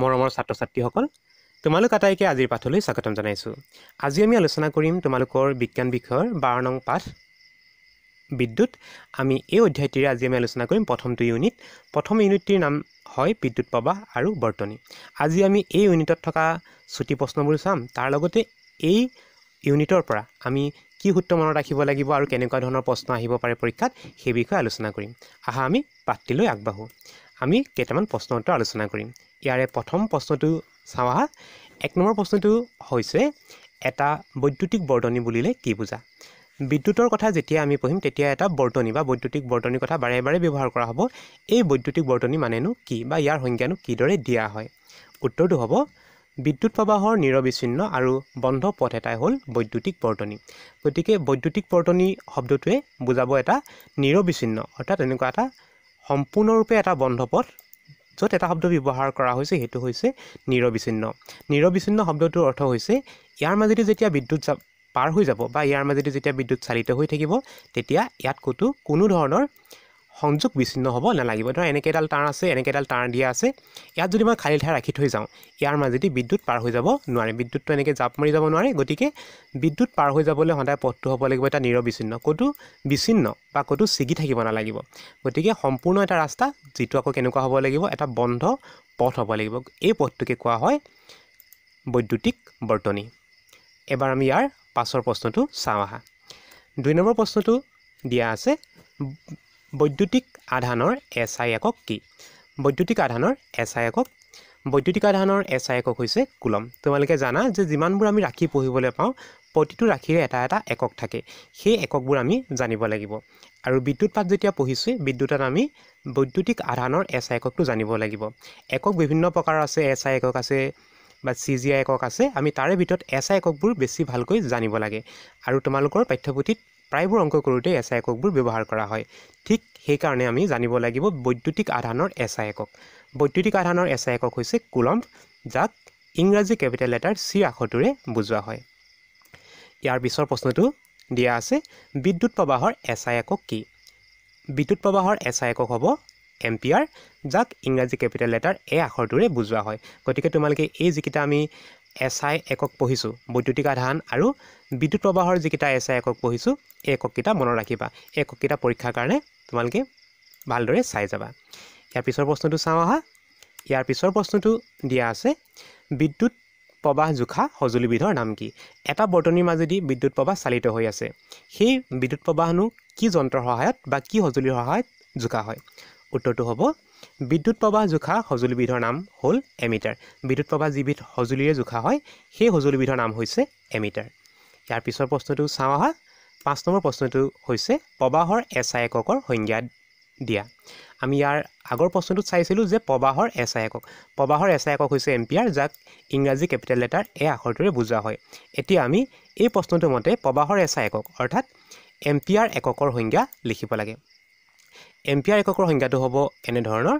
মৰমৰ ছাত্ৰ ছাত্ৰীসকল তোমালোক আটাইকে আজিৰ পাঠলৈ স্বাগতম জনাইছোঁ আজি আমি আলোচনা কৰিম তোমালোকৰ বিজ্ঞান বিষয়ৰ বাৰ নং পাঠ বিদ্যুৎ আমি এই অধ্যায়টিৰে আজি আমি আলোচনা কৰিম প্ৰথমটো ইউনিট প্ৰথম ইউনিটটিৰ নাম হয় বিদ্যুৎ প্ৰবাহ আৰু বৰ্তনী আজি আমি এই ইউনিটত থকা চুটি প্ৰশ্নবোৰ চাম তাৰ লগতে এই ইউনিটৰ পৰা আমি কি সূত্ৰ মনত ৰাখিব লাগিব আৰু কেনেকুৱা ধৰণৰ প্ৰশ্ন আহিব পাৰে পৰীক্ষাত সেই বিষয়ে আলোচনা কৰিম আহা আমি পাঠটিলৈ আগবাঢ়োঁ আমি কেইটামান প্ৰশ্নৰ উত্তৰ আলোচনা কৰিম ইয়াৰে প্ৰথম প্ৰশ্নটো চাওঁ আহা এক নম্বৰ প্ৰশ্নটো হৈছে এটা বৈদ্যুতিক বৰ্তনী বুলিলে কি বুজা বিদ্যুতৰ কথা যেতিয়া আমি পঢ়িম তেতিয়া এটা বৰ্তনী বা বৈদ্যুতিক বৰ্তনীৰ কথা বাৰে বাৰে ব্যৱহাৰ কৰা হ'ব এই বৈদ্যুতিক বৰ্তনী মানেনো কি বা ইয়াৰ সংজ্ঞানো কিদৰে দিয়া হয় উত্তৰটো হ'ব বিদ্যুৎ প্ৰবাহৰ নিৰবিচ্ছিন্ন আৰু বন্ধ পথ এটাই হ'ল বৈদ্যুতিক বৰ্তনী গতিকে বৈদ্যুতিক বৰ্তনী শব্দটোৱে বুজাব এটা নিৰবিচ্ছিন্ন অৰ্থাৎ এনেকুৱা এটা সম্পূৰ্ণৰূপে এটা বন্ধ পথ য'ত এটা শব্দ ব্যৱহাৰ কৰা হৈছে সেইটো হৈছে নিৰবিচ্ছিন্ন নিৰবিচ্ছিন্ন শব্দটোৰ অৰ্থ হৈছে ইয়াৰ মাজেদি যেতিয়া বিদ্যুৎ যা পাৰ হৈ যাব বা ইয়াৰ মাজেদি যেতিয়া বিদ্যুৎ চালিত হৈ থাকিব তেতিয়া ইয়াত ক'তো কোনো ধৰণৰ সংযোগ বিচ্ছিন্ন হ'ব নালাগিব ধৰক এনেকৈডাল তাঁৰ আছে এনেকৈডাল তাঁৰ দিয়া আছে ইয়াত যদি মই খালী ঠাই ৰাখি থৈ যাওঁ ইয়াৰ মাজেদি বিদ্যুৎ পাৰ হৈ যাব নোৱাৰে বিদ্যুৎটো এনেকৈ জাপ মাৰি যাব নোৱাৰে গতিকে বিদ্যুৎ পাৰ হৈ যাবলৈ সদায় পথটো হ'ব লাগিব এটা নিৰবিচ্ছিন্ন ক'তো বিচ্ছিন্ন বা ক'তো ছিগি থাকিব নালাগিব গতিকে সম্পূৰ্ণ এটা ৰাস্তা যিটো আকৌ কেনেকুৱা হ'ব লাগিব এটা বন্ধ পথ হ'ব লাগিব এই পথটোকে কোৱা হয় বৈদ্যুতিক বৰ্তনী এবাৰ আমি ইয়াৰ পাছৰ প্ৰশ্নটো চাওঁ আহা দুই নম্বৰ প্ৰশ্নটো দিয়া আছে বৈদ্যুতিক আধানৰ এছ আই একক কি বৈদ্যুতিক আধানৰ এছ আই একক বৈদ্যুতিক আধানৰ এছ আই একক হৈছে কুলম তোমালোকে জানা যে যিমানবোৰ আমি ৰাখি পঢ়িবলৈ পাওঁ প্ৰতিটো ৰাখিৰে এটা এটা একক থাকে সেই এককবোৰ আমি জানিব লাগিব আৰু বিদ্যুৎ পাত যেতিয়া পঢ়িছোঁ বিদ্যুতত আমি বৈদ্যুতিক আধানৰ এছ আই এককটো জানিব লাগিব একক বিভিন্ন প্ৰকাৰৰ আছে এছ আই একক আছে বা চি জি আই একক আছে আমি তাৰে ভিতৰত এছ আই এককবোৰ বেছি ভালকৈ জানিব লাগে আৰু তোমালোকৰ পাঠ্যপুথিত প্ৰায়বোৰ অংক কৰোঁতে এছ আই এককবোৰ ব্যৱহাৰ কৰা হয় ঠিক সেইকাৰণে আমি জানিব লাগিব বৈদ্যুতিক আধানৰ এছ আই একক বৈদ্যুতিক আধানৰ এছ আই একক হৈছে কুলম্ব যাক ইংৰাজী কেপিটেল লেটাৰ চি আখৰটোৰে বুজোৱা হয় ইয়াৰ পিছৰ প্ৰশ্নটো দিয়া আছে বিদ্যুৎ প্ৰবাহৰ এছ আই একক কি বিদ্যুৎ প্ৰবাহৰ এছ আই একক হ'ব এম্পিয়াৰ যাক ইংৰাজী কেপিটেল লেটাৰ এ আখৰটোৰে বুজোৱা হয় গতিকে তোমালোকে এই যিকেইটা আমি এছ আই একক পঢ়িছোঁ বৈদ্যুতিক আধান আৰু বিদ্যুৎ প্ৰবাহৰ যিকেইটা এছ আই একক পঢ়িছোঁ এই এককেইটা মনত ৰাখিবা এককেইটা পৰীক্ষাৰ কাৰণে তোমালোকে ভালদৰে চাই যাবা ইয়াৰ পিছৰ প্ৰশ্নটো চাওঁ আহা ইয়াৰ পিছৰ প্ৰশ্নটো দিয়া আছে বিদ্যুৎ প্ৰবাহ জোখা সঁজুলিবিধৰ নাম কি এটা বৰ্তনীৰ মাজেদি বিদ্যুৎ প্ৰবাহ চালিত হৈ আছে সেই বিদ্যুৎ প্ৰবাহনো কি যন্ত্ৰৰ সহায়ত বা কি সঁজুলিৰ সহায়ত জোখা হয় উত্তৰটো হ'ব বিদ্যুৎ প্ৰবাহ জোখা সঁজুলিবিধৰ নাম হ'ল এমিটাৰ বিদ্যুৎ প্ৰবাহ যিবিধ সঁজুলিৰে জোখা হয় সেই সঁজুলিবিধৰ নাম হৈছে এমিটাৰ ইয়াৰ পিছৰ প্ৰশ্নটো চাওঁ আহা পাঁচ নম্বৰ প্ৰশ্নটো হৈছে প্ৰবাহৰ এছ আই এককৰ সংজ্ঞা দিয়া আমি ইয়াৰ আগৰ প্ৰশ্নটোত চাইছিলোঁ যে প্ৰবাহৰ এছ আই একক প্ৰবাহৰ এছ আই একক হৈছে এম্পিয়াৰ যাক ইংৰাজী কেপিটেল লেটাৰ এ আখৰটোৰে বুজোৱা হয় এতিয়া আমি এই প্ৰশ্নটোৰ মতে প্ৰবাহৰ এছ আই একক অৰ্থাৎ এম্পিয়াৰ এককৰ সংজ্ঞা লিখিব লাগে এম্পিয়াৰ এককৰ সংজ্ঞাটো হ'ব এনেধৰণৰ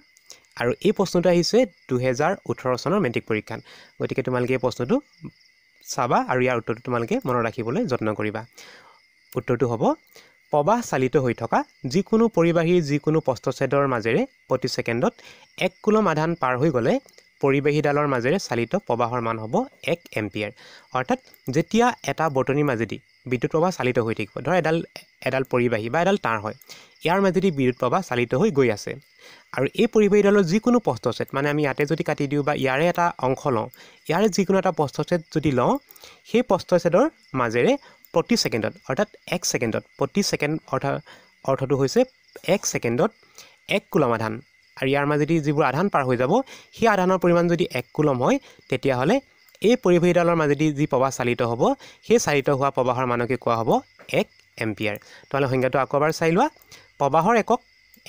আৰু এই প্ৰশ্নটো আহিছে দুহেজাৰ ওঠৰ চনৰ মেট্ৰিক পৰীক্ষাত গতিকে তোমালোকে এই প্ৰশ্নটো চাবা আৰু ইয়াৰ উত্তৰটো তোমালোকে মনত ৰাখিবলৈ যত্ন কৰিবা উত্তৰটো হ'ব প্ৰবাহ চালিত হৈ থকা যিকোনো পৰিবাহীৰ যিকোনো প্ৰস্তচ্ছেদৰ মাজেৰে প্ৰতি ছেকেণ্ডত এক কুলম আধান পাৰ হৈ গ'লে পৰিৱেশীডালৰ মাজেৰে চালিত প্ৰবাহৰ মান হ'ব এক এম্পিয়াৰ অৰ্থাৎ যেতিয়া এটা বৰ্তনীৰ মাজেদি বিদ্যুৎ প্ৰবাহ চালিত হৈ থাকিব ধৰ এডাল এডাল পৰিবাহী বা এডাল তাঁৰ হয় ইয়াৰ মাজেদি বিদ্যুৎ প্ৰবাহ চালিত হৈ গৈ আছে আৰু এই পৰিবাহীডালৰ যিকোনো প্ৰস্তছেদ মানে আমি ইয়াতে যদি কাটি দিওঁ বা ইয়াৰে এটা অংশ লওঁ ইয়াৰে যিকোনো এটা প্ৰস্তছেদ যদি লওঁ সেই প্ৰস্তছেদৰ মাজেৰে প্ৰতি ছেকেণ্ডত অৰ্থাৎ এক ছেকেণ্ডত প্ৰতি ছেকেণ্ড অৰ্থাৎ অৰ্থটো হৈছে এক ছেকেণ্ডত এক কোলামাধান আৰু ইয়াৰ মাজেদি যিবোৰ আধান পাৰ হৈ যাব সেই আধানৰ পৰিমাণ যদি এক কুলম হয় তেতিয়াহ'লে এই পৰিবাহীডালৰ মাজেদি যি প্ৰবাহ চালিত হ'ব সেই চালিত হোৱা প্ৰবাহৰ মানকে কোৱা হ'ব এক এম্পিয়াৰ তোমালোকে সংজ্ঞাটো আকৌ এবাৰ চাই লোৱা প্ৰবাহৰ একক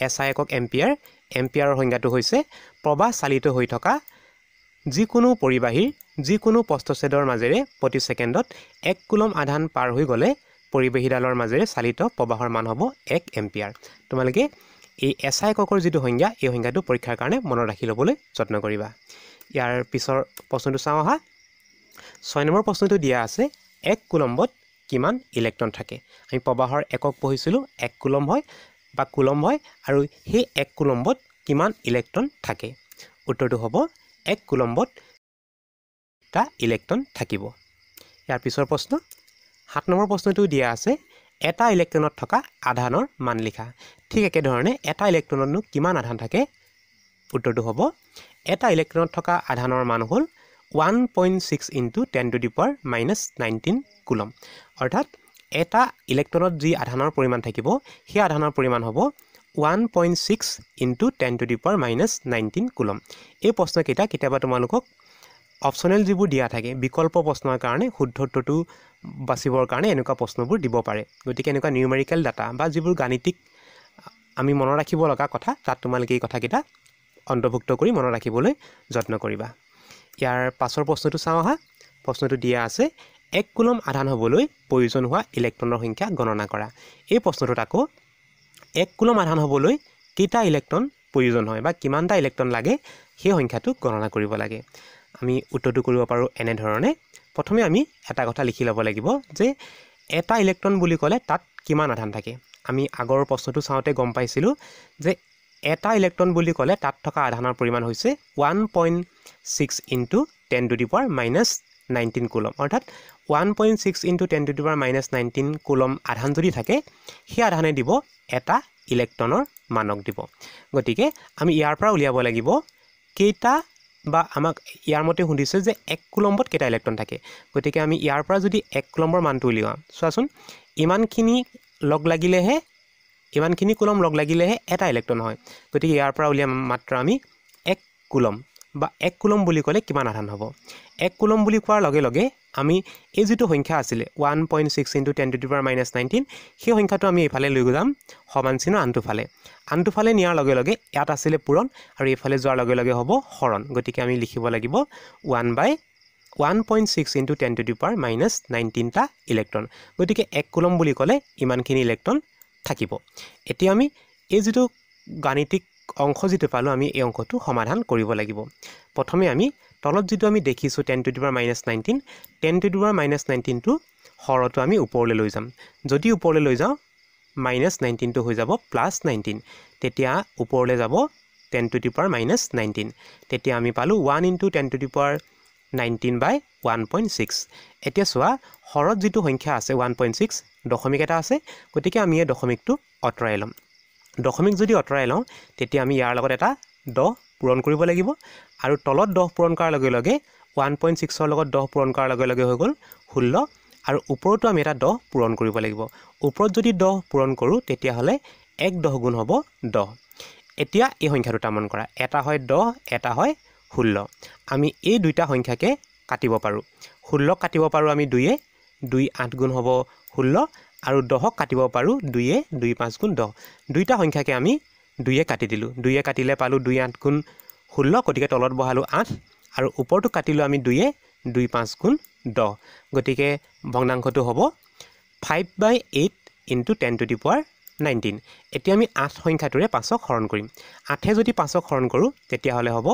এছ আই একক এম্পিয়াৰ এম্পিয়াৰৰ সংজ্ঞাটো হৈছে প্ৰবাহ চালিত হৈ থকা যিকোনো পৰিবাহীৰ যিকোনো পষ্টচ্ছেদৰ মাজেৰে প্ৰতি ছেকেণ্ডত এক কুলম আধান পাৰ হৈ গ'লে পৰিবাহীডালৰ মাজেৰে চালিত প্ৰবাহৰ মান হ'ব এক এম্পিয়াৰ তোমালোকে এই এছ আই এককৰ যিটো সংজ্ঞা এই সংজ্ঞাটো পৰীক্ষাৰ কাৰণে মনত ৰাখি ল'বলৈ যত্ন কৰিবা ইয়াৰ পিছৰ প্ৰশ্নটো চাওঁ অহা ছয় নম্বৰ প্ৰশ্নটো দিয়া আছে এক কুলম্বত কিমান ইলেক্ট্ৰন থাকে আমি প্ৰবাহৰ একক পঢ়িছিলোঁ এক কুলম্ব হয় বা কুলম্ব হয় আৰু সেই এক কুলম্বত কিমান ইলেক্ট্ৰন থাকে উত্তৰটো হ'ব এক কুলম্বত এটা ইলেক্ট্ৰন থাকিব ইয়াৰ পিছৰ প্ৰশ্ন সাত নম্বৰ প্ৰশ্নটো দিয়া আছে এটা ইলেক্ট্ৰনত থকা আধানৰ মান লিখা ঠিক একেধৰণে এটা ইলেক্ট্ৰনতনো কিমান আধান থাকে উত্তৰটো হ'ব এটা ইলেক্ট্ৰনত থকা আধানৰ মান হ'ল one point six into ten to the power minus nineteen coulomb অৰ্থাৎ এটা ইলেক্ট্ৰনত যি আধানৰ পৰিমাণ থাকিব সেই আধানৰ পৰিমাণ হ'ব one point six into ten to the power minus nineteen coulomb এই প্ৰশ্নকেইটা কেতিয়াবা তোমালোকক অপচনেল যিবোৰ দিয়া থাকে বিকল্প প্ৰশ্নৰ কাৰণে শুদ্ধত্বটো বাচিবৰ কাৰণে এনেকুৱা প্ৰশ্নবোৰ দিব পাৰে গতিকে এনেকুৱা নিউমেৰিকেল ডাটা বা যিবোৰ গাণিতিক আমি মনত ৰাখিব লগা কথা তাত তোমালোকে এই কথাকেইটা অন্তৰ্ভুক্ত কৰি মনত ৰাখিবলৈ যত্ন কৰিবা ইয়াৰ পাছৰ প্ৰশ্নটো চাওঁ আহা প্ৰশ্নটো দিয়া আছে এক কুলম আধান হ'বলৈ প্ৰয়োজন হোৱা ইলেক্ট্ৰনৰ সংখ্যা গণনা কৰা এই প্ৰশ্নটোত আকৌ এক কুলম আধান হ'বলৈ কেইটা ইলেক্ট্ৰন প্ৰয়োজন হয় বা কিমানটা ইলেক্ট্ৰন লাগে সেই সংখ্যাটো গণনা কৰিব লাগে আমি উত্তৰটো কৰিব পাৰোঁ এনেধৰণে প্ৰথমে আমি এটা কথা লিখি ল'ব লাগিব যে এটা ইলেক্ট্ৰন বুলি ক'লে তাত কিমান আধান থাকে আমি আগৰ প্ৰশ্নটো চাওঁতে গম পাইছিলোঁ যে এটা ইলেক্ট্ৰন বুলি ক'লে তাত থকা আধানৰ পৰিমাণ হৈছে one point six into ten to the power minus nineteen coulomb অৰ্থাৎ one point six into ten to the power minus nineteen coulomb আধান যদি থাকে সেই আধানে দিব এটা ইলেক্ট্ৰনৰ মানক দিব গতিকে আমি ইয়াৰ পৰা উলিয়াব লাগিব কেইটা বা আমাক ইয়াৰ মতে সুধিছে যে এক কুলম্বত কেইটা ইলেক্ট্ৰন থাকে গতিকে আমি ইয়াৰ পৰা যদি এক কুলম্বৰ মানটো উলিওৱা চোৱাচোন ইমানখিনি লগ লাগিলেহে ইমানখিনি কুলম লগ লাগিলেহে এটা ইলেক্ট্ৰন হয় গতিকে ইয়াৰ পৰা উলিয়া মাত্ৰ আমি এক কুলম বা এক কুলম বুলি ক'লে কিমান আধান হ'ব এক কুলম বুলি কোৱাৰ লগে লগে আমি এই যিটো সংখ্যা আছিলে one point six into ten to power minus nineteen সেই সংখ্যাটো আমি এইফালে লৈ যাম সমান চিহ্ন আনটোফালে আনটোফালে নিয়াৰ লগে লগে ইয়াত আছিলে পূৰণ আৰু এইফালে যোৱাৰ লগে লগে হ'ব শৰণ গতিকে আমি লিখিব লাগিব one by one point six into ten to power minus নাইনটিনটা ইলেক্ট্ৰন গতিকে এক কুলম বুলি ক'লে ইমানখিনি ইলেক্ট্ৰন থাকিব এতিয়া আমি এই যিটো গাণিতিক অংশ যিটো পালোঁ আমি এই অংশটো সমাধান কৰিব লাগিব প্ৰথমে আমি তলত যিটো আমি দেখিছোঁ ten twenty the power minus nineteen ten twenty the power minus নাইণ্টিনটো সৰহটো আমি ওপৰলৈ লৈ যাম যদি ওপৰলৈ লৈ যাওঁ মাইনাছ নাইণ্টিনটো হৈ যাব প্লাছ নাইণ্টিন তেতিয়া ওপৰলৈ যাব ten twenty the power minus nineteen তেতিয়া আমি পালোঁ one into ten twenty the power nineteen by one point six এতিয়া চোৱা সৰহত যিটো সংখ্যা আছে ওৱান পইণ্ট ছিক্স দশমিক এটা আছে গতিকে আমি এই দশমিকটো আঁতৰাই ল'ম দশমিক যদি আঁতৰাই লওঁ তেতিয়া আমি ইয়াৰ লগত এটা দহ পূৰণ কৰিব লাগিব আৰু তলত দহ পূৰণ কৰাৰ লগে লগে ওৱান পইণ্ট ছিক্সৰ লগত দহ পূৰণ কৰাৰ লগে লগে হৈ গ'ল ষোল্ল আৰু ওপৰতো আমি এটা দহ পূৰণ কৰিব লাগিব ওপৰত যদি দহ পূৰণ কৰোঁ তেতিয়াহ'লে এক দহ গুণ হ'ব দহ এতিয়া এই সংখ্যা দুটামান কৰা এটা হয় দহ এটা হয় ষোল্ল আমি এই দুইটা সংখ্যাকে কাটিব পাৰোঁ ষোল্ল কাটিব পাৰোঁ আমি দুয়ে দুই আঠ গুণ হ'ব ষোল্ল আৰু দহক কাটিব পাৰোঁ দুইয়ে দুই পাঁচ গুণ দহ দুইটা সংখ্যাকে আমি দুইয়ে কাটি দিলোঁ দুইয়ে কাটিলে পালোঁ দুই আঠ গুণ ষোল্ল গতিকে তলত বহালোঁ আঠ আৰু ওপৰটো কাটিলোঁ আমি দুইয়ে দুই পাঁচ গুণ দহ গতিকে ভগ্নাংশটো হ'ব five by eight into ten to the power nineteen এতিয়া আমি আঠ সংখ্যাটোৰে পাঁচক হৰণ কৰিম আঠে যদি পাঁচক হৰণ কৰোঁ তেতিয়াহ'লে হ'ব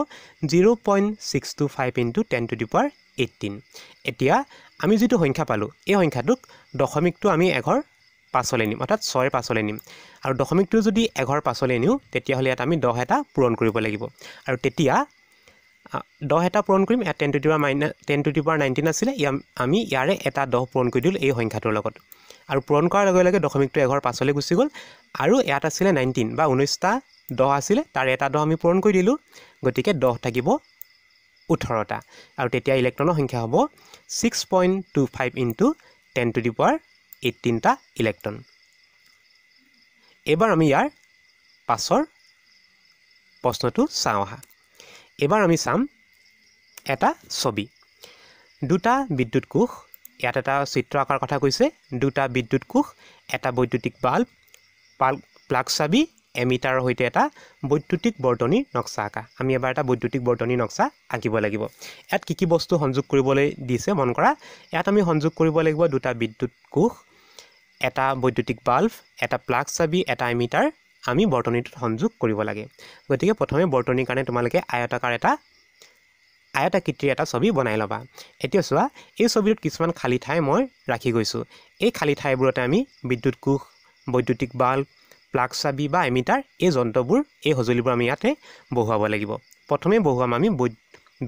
zero' point six two five into ten to the power eighteen এতিয়া আমি যিটো সংখ্যা পালোঁ এই সংখ্যাটোক দশমিকটো আমি এঘৰ পাছলৈ নিম অৰ্থাৎ ছয়ৰ পাছলৈ নিম আৰু দশমিকটো যদি এঘৰ পাছলৈ নিওঁ তেতিয়াহ'লে ইয়াত আমি দহ এটা পূৰণ কৰিব লাগিব আৰু তেতিয়া দহ এটা পূৰণ কৰিম ইয়াত ten to the power minus ten to the power nineteen আছিলে ইয়া আমি ইয়াৰে এটা দহ পূৰণ কৰি দিলোঁ এই সংখ্যাটোৰ লগত আৰু পূৰণ কৰাৰ লগে লগে দশমিকটো এঘৰ পাছলৈ গুচি গ'ল আৰু ইয়াত আছিলে নাইণ্টিন বা ঊনৈছটা দহ আছিলে তাৰে এটা দহ আমি পূৰণ কৰি দিলোঁ গতিকে দহ থাকিব ওঠৰটা আৰু তেতিয়া ইলেক্ট্ৰনৰ সংখ্যা হ'ব six point two five into ten to the power এইটিনটা ইলেক্ট্ৰন এইবাৰ আমি ইয়াৰ পাছৰ প্ৰশ্নটো চাওঁ আহা এইবাৰ আমি চাম এটা ছবি দুটা বিদ্যুৎ কোষ ইয়াত এটা চিত্ৰ অঁকাৰ কথা কৈছে দুটা বিদ্যুৎ কোষ এটা বৈদ্যুতিক বাল্ব পাল প্লাগ চাবি এমিটাৰৰ সৈতে এটা বৈদ্যুতিক বৰ্তনী নক্সা আঁকা আমি এবাৰ এটা বৈদ্যুতিক বৰ্তনী নক্সা আঁকিব লাগিব ইয়াত কি কি বস্তু সংযোগ কৰিবলৈ দিছে মন কৰা ইয়াত আমি সংযোগ কৰিব লাগিব দুটা বিদ্যুৎ কোষ এটা বৈদ্যুতিক বাল্ব এটা প্লাগ চাবি এটা এমিটাৰ আমি বৰ্তনীটোত সংযোগ কৰিব লাগে গতিকে প্ৰথমে বৰ্তনীৰ কাৰণে তোমালোকে আয়তাকাৰ এটা আয়তাকৃতিৰ এটা ছবি বনাই ল'বা এতিয়া চোৱা এই ছবিটোত কিছুমান খালী ঠাই মই ৰাখি গৈছোঁ এই খালী ঠাইবোৰতে আমি বিদ্যুৎ কোষ বৈদ্যুতিক বাল্ব প্লাগ চাবি বা এমিটাৰ এই যন্ত্ৰবোৰ এই সঁজুলিবোৰ আমি ইয়াতে বহুৱাব লাগিব প্ৰথমে বহুৱাম আমি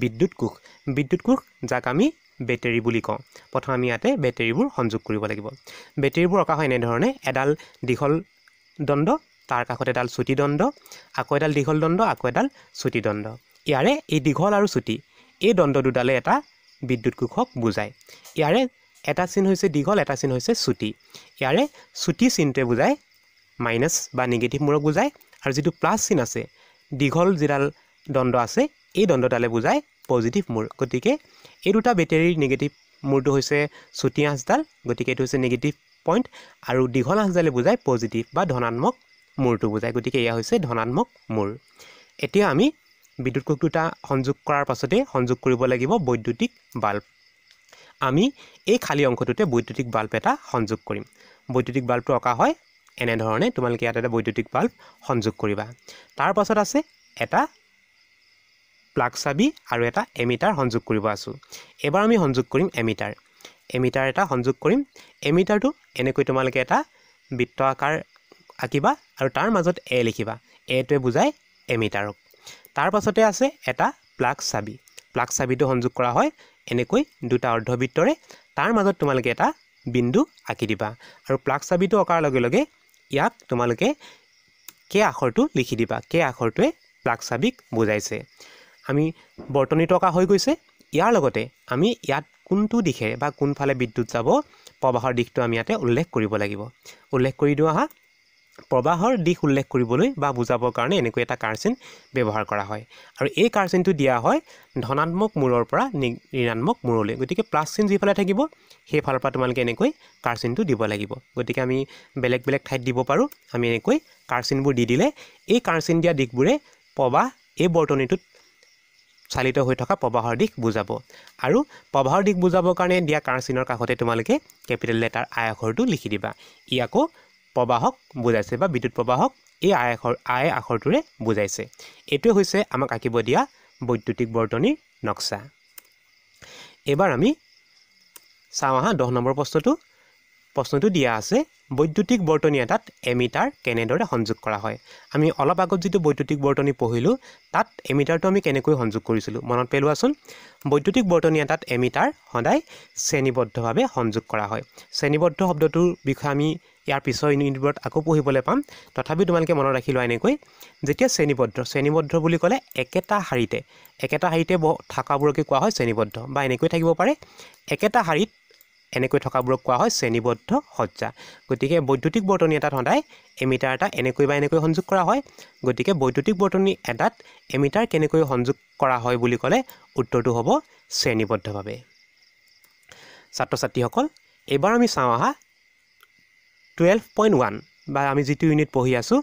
বিদ্যুৎ কোষ বিদ্যুৎ কোষ যাক আমি বেটেৰী বুলি কওঁ প্ৰথম আমি ইয়াতে বেটেৰীবোৰ সংযোগ কৰিব লাগিব বেটেৰীবোৰ অঁকা হয় এনেধৰণে এডাল দীঘল দণ্ড তাৰ কাষত এডাল চুটিদণ্ড আকৌ এডাল দীঘল দণ্ড আকৌ এডাল চুটিদণ্ড ইয়াৰে এই দীঘল আৰু চুটি এই দণ্ড দুডালে এটা বিদ্যুৎ কোষক বুজায় ইয়াৰে এটা চিন হৈছে দীঘল এটা চিন হৈছে চুটি ইয়াৰে চুটি চিনটোৱে বুজায় মাইনাছ বা নিগেটিভবোৰক বুজায় আৰু যিটো প্লাছ চিন আছে দীঘল যিডাল দণ্ড আছে এই দণ্ডডালে বুজায় পজিটিভ মূৰ গতিকে এই দুটা বেটেৰীৰ নিগেটিভ মূৰটো হৈছে চুটি আঁচডাল গতিকে এইটো হৈছে নিগেটিভ পইণ্ট আৰু দীঘল আঁচডালে বুজায় পজিটিভ বা ধনাত্মক মূৰটো বুজায় গতিকে এয়া হৈছে ধনাত্মক মূৰ এতিয়া আমি বিদ্যুৎ কোষ দুটা সংযোগ কৰাৰ পাছতে সংযোগ কৰিব লাগিব বৈদ্যুতিক বাল্ব আমি এই খালী অংশটোতে বৈদ্যুতিক বাল্ব এটা সংযোগ কৰিম বৈদ্যুতিক বাল্বটো অঁকা হয় এনেধৰণে তোমালোকে ইয়াত এটা বৈদ্যুতিক বাল্ব সংযোগ কৰিবা তাৰ পাছত আছে এটা প্লাগ চাবি আৰু এটা এমিটাৰ সংযোগ কৰিব আছোঁ এবাৰ আমি সংযোগ কৰিম এমিটাৰ এমিটাৰ এটা সংযোগ কৰিম এমিটাৰটো এনেকৈ তোমালোকে এটা বৃত্ত আকাৰ আঁকিবা আৰু তাৰ মাজত এ লিখিবা এটোৱে বুজায় এমিটাৰক তাৰ পাছতে আছে এটা প্লাগ চাবি প্লাগ চাবিটো সংযোগ কৰা হয় এনেকৈ দুটা অৰ্ধবৃত্তৰে তাৰ মাজত তোমালোকে এটা বিন্দু আঁকি দিবা আৰু প্লাগ চাবিটো অঁকাৰ লগে লগে ইয়াক তোমালোকে কে আখৰটো লিখি দিবা কে আখৰটোৱে প্লাক চাবিক বুজাইছে আমি বৰ্তনী টকা হৈ গৈছে ইয়াৰ লগতে আমি ইয়াত কোনটো দিশে বা কোনফালে বিদ্যুৎ যাব প্ৰৱাহৰ দিশটো আমি ইয়াতে উল্লেখ কৰিব লাগিব উল্লেখ কৰি দিওঁ আহা প্ৰবাহৰ দিশ উল্লেখ কৰিবলৈ বা বুজাবৰ কাৰণে এনেকৈ এটা কাৰচিন ব্যৱহাৰ কৰা হয় আৰু এই কাৰচিনটো দিয়া হয় ধনাত্মক মূৰৰ পৰা ঋণাত্মক মূৰলৈ গতিকে প্লাছ চিন যিফালে থাকিব সেইফালৰ পৰা তোমালোকে এনেকৈ কাৰচিনটো দিব লাগিব গতিকে আমি বেলেগ বেলেগ ঠাইত দিব পাৰোঁ আমি এনেকৈ কাৰচিনবোৰ দি দিলে এই কাৰচিন দিয়া দিশবোৰে প্ৰবাহ এই বৰ্তনীটোত চালিত হৈ থকা প্ৰবাহৰ দিশ বুজাব আৰু প্ৰবাহৰ দিশ বুজাবৰ কাৰণে দিয়া কাৰচিনৰ কাষতে তোমালোকে কেপিটেল লেটাৰ আই আখৰটো লিখি দিবা ই আকৌ প্ৰবাহক বুজাইছে বা বিদ্যুৎ প্ৰবাহক এই আই আখৰ আই আখৰটোৰে বুজাইছে এইটোৱে হৈছে আমাক আঁকিব দিয়া বৈদ্যুতিক বৰ্তনীৰ নক্সা এইবাৰ আমি চাওঁ আহা দহ নম্বৰ প্ৰশ্নটো প্ৰশ্নটো দিয়া আছে বৈদ্যুতিক বৰ্তনী এটাত এমিটাৰ কেনেদৰে সংযোগ কৰা হয় আমি অলপ আগত যিটো বৈদ্যুতিক বৰ্তনী পঢ়িলোঁ তাত এমিটাৰটো আমি কেনেকৈ সংযোগ কৰিছিলোঁ মনত পেলোৱাচোন বৈদ্যুতিক বৰ্তনী এটাত এমিটাৰ সদায় শ্ৰেণীবদ্ধভাৱে সংযোগ কৰা হয় শ্ৰেণীবদ্ধ শব্দটোৰ বিষয়ে আমি ইয়াৰ পিছৰ ইউনিটবোৰত আকৌ পঢ়িবলৈ পাম তথাপিও তোমালোকে মনত ৰাখি লোৱা এনেকৈ যেতিয়া শ্ৰেণীবদ্ধ শ্ৰেণীবদ্ধ বুলি ক'লে একেটা শাৰীতে একেটা শাৰীতে ব থকাবোৰকে কোৱা হয় শ্ৰেণীবদ্ধ বা এনেকৈ থাকিব পাৰে একেটা শাৰীত এনেকৈ থকাবোৰক কোৱা হয় শ্ৰেণীবদ্ধ সজ্জা গতিকে বৈদ্যুতিক বৰ্তনী এটাত সদায় এমিটাৰ এটা এনেকৈ বা এনেকৈ সংযোগ কৰা হয় গতিকে বৈদ্যুতিক বৰ্তনী এটাত এমিটাৰ কেনেকৈ সংযোগ কৰা হয় বুলি ক'লে উত্তৰটো হ'ব শ্ৰেণীবদ্ধভাৱে ছাত্ৰ ছাত্ৰীসকল এইবাৰ আমি চাওঁ অহা টুৱেল্ভ পইণ্ট ওৱান বা আমি যিটো ইউনিট পঢ়ি আছোঁ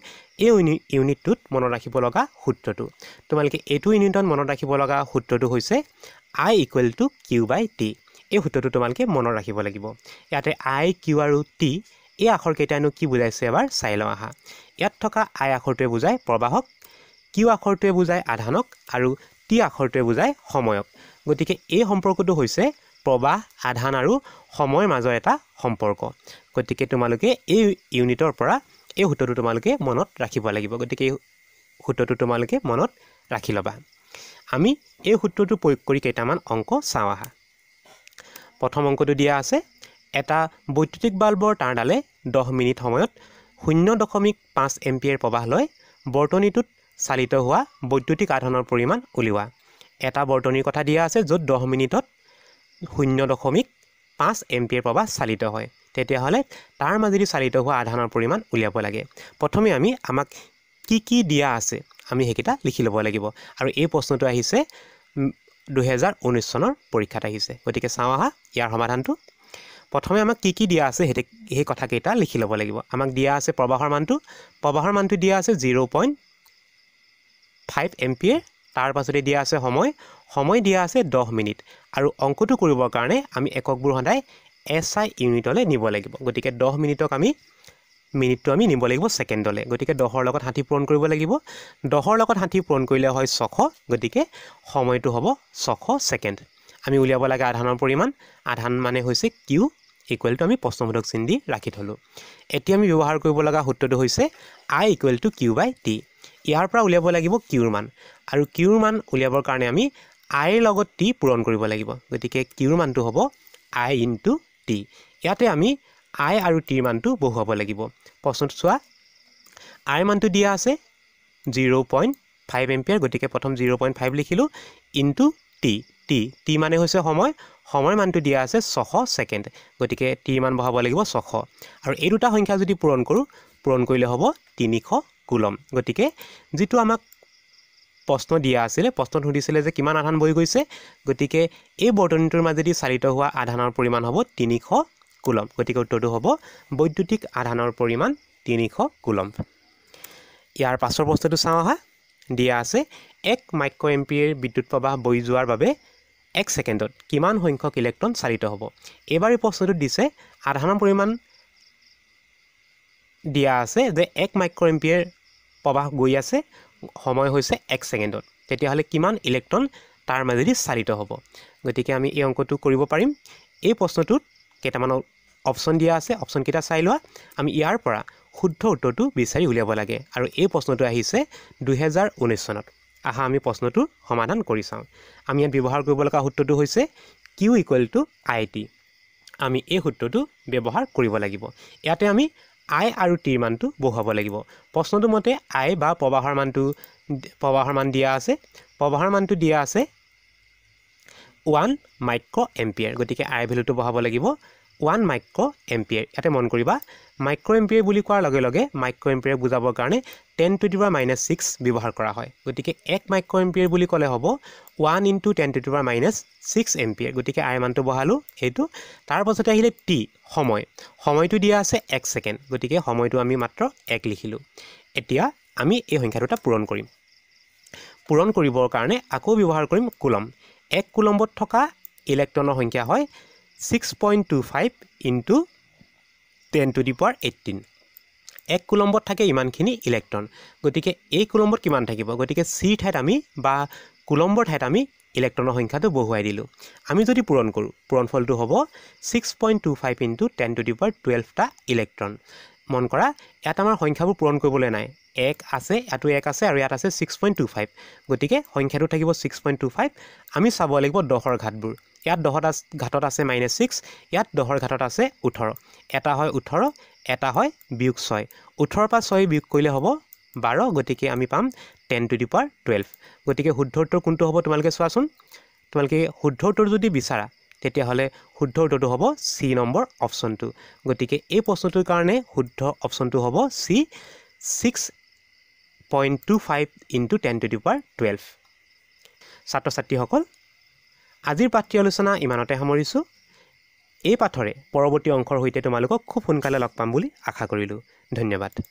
এই ইউনিটটোত মনত ৰাখিব লগা সূত্ৰটো তোমালোকে এইটো ইউনিটত মনত ৰাখিব লগা সূত্ৰটো হৈছে I equal to Q by T এই সূত্ৰটো তোমালোকে মনত ৰাখিব লাগিব ইয়াতে আই কিউ আৰু টি এই আখৰকেইটাইনো কি বুজাইছে এবাৰ চাই লওঁ আহা ইয়াত থকা আই আখৰটোৱে বুজায় প্ৰবাহক কিউ আখৰটোৱে বুজায় আধানক আৰু টি আখৰটোৱে বুজায় সময়ক গতিকে এই সম্পৰ্কটো হৈছে প্ৰবাহ আধান আৰু সময়ৰ মাজৰ এটা সম্পৰ্ক গতিকে তোমালোকে এই ইউনিটৰ পৰা এই সূত্ৰটো তোমালোকে মনত ৰাখিব লাগিব গতিকে এই সূত্ৰটো তোমালোকে মনত ৰাখি ল'বা আমি এই সূত্ৰটো প্ৰয়োগ কৰি কেইটামান অংক চাওঁ আহা প্ৰথম অংকটো দিয়া আছে এটা বৈদ্যুতিক বাল্বৰ তাঁৰডালে দহ মিনিট সময়ত শূন্য দশমিক পাঁচ এম পি এৰ প্ৰবাহ লয় বৰ্তনীটোত চালিত হোৱা বৈদ্যুতিক আধানৰ পৰিমাণ উলিওৱা এটা বৰ্তনীৰ কথা দিয়া আছে য'ত দহ মিনিটত শূন্য দশমিক পাঁচ এম্পিয়াৰ প্ৰবাহ চালিত হয় তেতিয়াহ'লে তাৰ মাজেদি চালিত হোৱা আধানৰ পৰিমাণ উলিয়াব লাগে প্ৰথমে আমি আমাক কি কি দিয়া আছে আমি সেইকেইটা লিখি ল'ব লাগিব আৰু এই প্ৰশ্নটো আহিছে দুহেজাৰ ঊনৈছ চনৰ পৰীক্ষাত আহিছে গতিকে চাওঁ আহা ইয়াৰ সমাধানটো প্ৰথমে আমাক কি কি দিয়া আছে সেই সেই কথাকেইটা লিখি ল'ব লাগিব আমাক দিয়া আছে প্ৰবাহৰ মানটো প্ৰবাহৰ মানটো দিয়া আছে জিৰ' পইণ্ট ফাইভ এম্পিয়াৰ তাৰ পাছতে দিয়া আছে সময় সময় দিয়া আছে দহ মিনিট আৰু অংকটো কৰিবৰ কাৰণে আমি এককবোৰ সদায় এছ আই ইউনিটলৈ নিব লাগিব গতিকে দহ মিনিটক আমি মিনিটটো আমি নিব লাগিব ছেকেণ্ডলৈ গতিকে দহৰ লগত ষাঠি পূৰণ কৰিব লাগিব দহৰ লগত ষাঠি পূৰণ কৰিলে হয় ছশ গতিকে সময়টো হ'ব ছশ ছেকেণ্ড আমি উলিয়াব লাগে আধানৰ পৰিমাণ আধান মানে হৈছে কিউ ইকুৱেল টু আমি প্ৰশ্নবোধক চিন দি ৰাখি থ'লোঁ এতিয়া আমি ব্যৱহাৰ কৰিব লগা সূত্ৰটো হৈছে I equal to Q by T ইয়াৰ পৰা উলিয়াব লাগিব কিউৰ মান আৰু কিউৰ মান উলিয়াবৰ কাৰণে আমি আইৰ লগত টি পূৰণ কৰিব লাগিব গতিকে কিউৰ মানটো হ'ব আই ইনটু টি ইয়াতে আমি আই আৰু টিৰ মানটো বহুৱাব লাগিব প্ৰশ্নটো চোৱা আই মানটো দিয়া আছে জিৰ' পইণ্ট ফাইভ এম্পিয়াৰ গতিকে প্ৰথম জিৰ' পইণ্ট ফাইভ লিখিলোঁ ইনটু টি টি টি মানে হৈছে সময় সময় মানটো দিয়া আছে ছশ ছেকেণ্ড গতিকে টিৰ মান বঢ়াব লাগিব ছশ আৰু এই দুটা সংখ্যা যদি পূৰণ কৰোঁ পূৰণ কৰিলে হ'ব তিনিশ কুলম গতিকে যিটো আমাক প্ৰশ্ন দিয়া আছিলে প্ৰশ্নত সুধিছিলে যে কিমান আধান বৈ গৈছে গতিকে এই বৰ্তনীটোৰ মাজেদি চালিত হোৱা আধানৰ পৰিমাণ হ'ব তিনিশ কুলম গতিকে উত্তৰটো হ'ব বৈদ্যুতিক আধানৰ পৰিমাণ তিনিশ কুলম ইয়াৰ পাছৰ প্ৰশ্নটো চাওঁ অহা দিয়া আছে এক মাইক্ৰ এম্পিয়েৰ বিদ্যুৎ প্ৰবাহ বৈ যোৱাৰ বাবে এক ছেকেণ্ডত কিমান সংখ্যক ইলেক্ট্ৰন চালিত হ'ব এইবাৰ এই প্ৰশ্নটোত দিছে আধানৰ পৰিমাণ দিয়া আছে যে এক মাইক্ৰ এম্পিয়েৰ প্ৰবাহ গৈ আছে সময় হৈছে এক ছেকেণ্ডত তেতিয়াহ'লে কিমান ইলেক্ট্ৰন তাৰ মাজেদি চালিত হ'ব গতিকে আমি এই অংকটো কৰিব পাৰিম এই প্ৰশ্নটোত কেইটামান অপশ্যন দিয়া আছে অপশ্যনকেইটা চাই লোৱা আমি ইয়াৰ পৰা শুদ্ধ উত্তৰটো বিচাৰি উলিয়াব লাগে আৰু এই প্ৰশ্নটো আহিছে দুহেজাৰ ঊনৈছ চনত আহা আমি প্ৰশ্নটোৰ সমাধান কৰি চাওঁ আমি ইয়াত ব্যৱহাৰ কৰিব লগা সূত্ৰটো হৈছে Q equal to I T আমি এই সূত্ৰটো ব্যৱহাৰ কৰিব লাগিব ইয়াতে আমি আই আৰু টিৰ মানটো বহুৱাব লাগিব প্ৰশ্নটো মতে আই বা প্ৰবাহৰ মানটো প্ৰবাহৰ মান দিয়া আছে প্ৰবাহৰ মানটো দিয়া আছে ওৱান মাইক্ৰ এম্পিয়াৰ গতিকে আই ভেলুটো বহাব লাগিব ওৱান মাইক্ৰ এম্পিয়াৰ ইয়াতে মন কৰিবা মাইক্ৰ এম্পিয়াৰ বুলি কোৱাৰ লগে লগে মাইক্ৰ এম্পিয়াৰ বুজাবৰ কাৰণে ten to the power minus six ব্যৱহাৰ কৰা হয় গতিকে এক মাইক্ৰ এম্পিয়াৰ বুলি ক'লে হ'ব one into ten to the power minus six ampere গতিকে আই মানটো বহালোঁ সেইটো তাৰপাছতে আহিলে টি সময় সময়টো দিয়া আছে এক ছেকেণ্ড গতিকে সময়টো আমি মাত্ৰ এক লিখিলোঁ এতিয়া আমি এই সংখ্যা দুটা পূৰণ কৰিম পূৰণ কৰিবৰ কাৰণে আকৌ ব্যৱহাৰ কৰিম কুলম এক কুলম্বত থকা ইলেক্ট্ৰনৰ সংখ্যা হয় six point two five into ten to the power eighteen এক কুলম্বত থাকে ইমানখিনি ইলেক্ট্ৰন গতিকে এই কুলম্বত কিমান থাকিব গতিকে চিৰ ঠাইত আমি বা কুলম্বৰ ঠাইত আমি ইলেক্ট্ৰনৰ সংখ্যাটো বহুৱাই দিলোঁ আমি যদি পূৰণ কৰোঁ পূৰণফলটো হ'ব six point two five into ten to the power টুৱেলভটা ইলেক্ট্ৰন মন কৰা ইয়াত আমাৰ সংখ্যাবোৰ পূৰণ কৰিবলৈ নাই এক আছে ইয়াতো এক আছে আৰু ইয়াত আছে ছিক্স পইণ্ট টু ফাইভ গতিকে সংখ্যাটো থাকিব ছিক্স পইণ্ট টু ফাইভ আমি চাব লাগিব দহৰ ঘাটবোৰ ইয়াত দহত ঘাটত আছে মাইনাছ ছিক্স ইয়াত দহৰ ঘাটত আছে ওঠৰ এটা হয় ওঠৰ এটা হয় বিয়োগ ছয় ওঠৰৰ পৰা ছয় বিয়োগ কৰিলে হ'ব বাৰ গতিকে আমি পাম ten to the power twelve গতিকে শুদ্ধ উত্তৰ কোনটো হ'ব তোমালোকে চোৱাচোন তোমালোকে শুদ্ধ উত্তৰটো যদি বিচাৰা তেতিয়াহ'লে শুদ্ধ উত্তৰটো হ'ব চি নম্বৰ অপশ্যনটো গতিকে এই প্ৰশ্নটোৰ কাৰণে শুদ্ধ অপশ্যনটো হ'ব C six point two five into ten to the power twelve ছাত্ৰ ছাত্ৰীসকল আজিৰ পাঠ্য আলোচনা ইমানতে সামৰিছোঁ এই পাঠৰে পৰৱৰ্তী অংশৰ সৈতে তোমালোকক খুব সোনকালে লগ পাম বুলি আশা কৰিলোঁ ধন্যবাদ